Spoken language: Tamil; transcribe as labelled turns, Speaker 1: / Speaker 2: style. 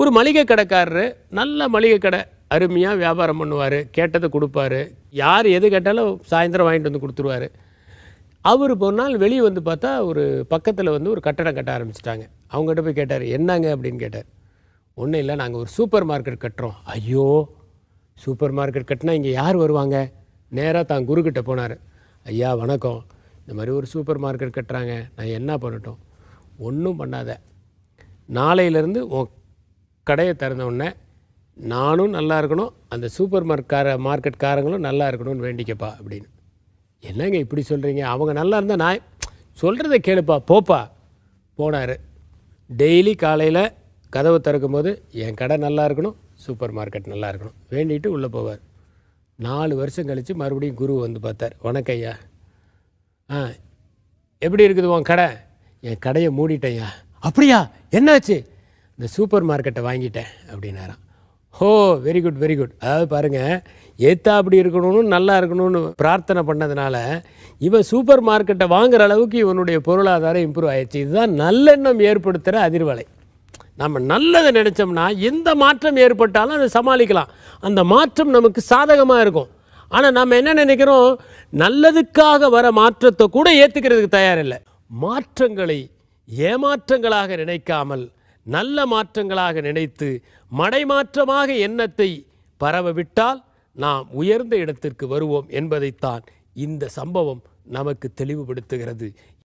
Speaker 1: ஒரு மளிகை கடைக்காரரு நல்ல மளிகை கடை அருமையாக வியாபாரம் பண்ணுவார் கேட்டதை கொடுப்பாரு யார் எது கேட்டாலும் சாயந்தரம் வாங்கிட்டு வந்து கொடுத்துருவாரு அவர் ஒரு நாள் வெளியே வந்து பார்த்தா ஒரு பக்கத்தில் வந்து ஒரு கட்டடம் கட்ட ஆரம்பிச்சிட்டாங்க அவங்ககிட்ட போய் கேட்டார் என்னங்க அப்படின்னு கேட்டார் ஒன்றும் இல்லை நாங்கள் ஒரு சூப்பர் மார்க்கெட் கட்டுறோம் ஐயோ சூப்பர் மார்க்கெட் கட்டினா இங்கே யார் வருவாங்க நேராக தான் குருக்கிட்ட போனார் ஐயா வணக்கம் இந்த மாதிரி ஒரு சூப்பர் மார்க்கெட் கட்டுறாங்க நான் என்ன பண்ணட்டும் ஒன்றும் பண்ணாத நாளையிலேருந்து உன் கடையை திறந்தவுடனே நானும் நல்லா இருக்கணும் அந்த சூப்பர் மார்க்கார காரங்களும் நல்லா இருக்கணும்னு வேண்டிக்கப்பா அப்படின்னு என்னங்க இப்படி சொல்கிறீங்க அவங்க நல்லா இருந்தால் நான் சொல்கிறத கேளுப்பா போப்பா போனார் டெய்லி காலையில் கதவை திறக்கும் போது என் கடை நல்லா இருக்கணும் சூப்பர் மார்க்கெட் நல்லா இருக்கணும் வேண்டிட்டு உள்ளே போவார் நாலு வருஷம் கழித்து மறுபடியும் குரு வந்து பார்த்தார் வணக்கையா ஆ எப்படி இருக்குது உன் கடை என் கடையை மூடிட்டேயா அப்படியா என்னாச்சு இந்த சூப்பர் மார்க்கெட்டை வாங்கிட்டேன் அப்படின்னாரான் ஹோ வெரி குட் வெரி குட் அதாவது பாருங்கள் ஏத்தா அப்படி இருக்கணும்னு நல்லா இருக்கணும்னு பிரார்த்தனை பண்ணதுனால இவன் சூப்பர் மார்க்கெட்டை வாங்குற அளவுக்கு இவனுடைய பொருளாதாரம் இம்ப்ரூவ் ஆயிடுச்சு இதுதான் நல்லெண்ணம் ஏற்படுத்துகிற அதிர்வலை நம்ம நல்லதை நினச்சோம்னா எந்த மாற்றம் ஏற்பட்டாலும் அதை சமாளிக்கலாம் அந்த மாற்றம் நமக்கு சாதகமாக இருக்கும் ஆனால் நம்ம என்ன நினைக்கிறோம் நல்லதுக்காக வர மாற்றத்தை கூட ஏற்றுக்கிறதுக்கு தயாரில்லை மாற்றங்களை ஏமாற்றங்களாக நினைக்காமல் நல்ல மாற்றங்களாக நினைத்து மடைமாற்றமாக எண்ணத்தை பரவவிட்டால் நாம் உயர்ந்த இடத்திற்கு வருவோம் என்பதைத்தான் இந்த சம்பவம் நமக்கு தெளிவுபடுத்துகிறது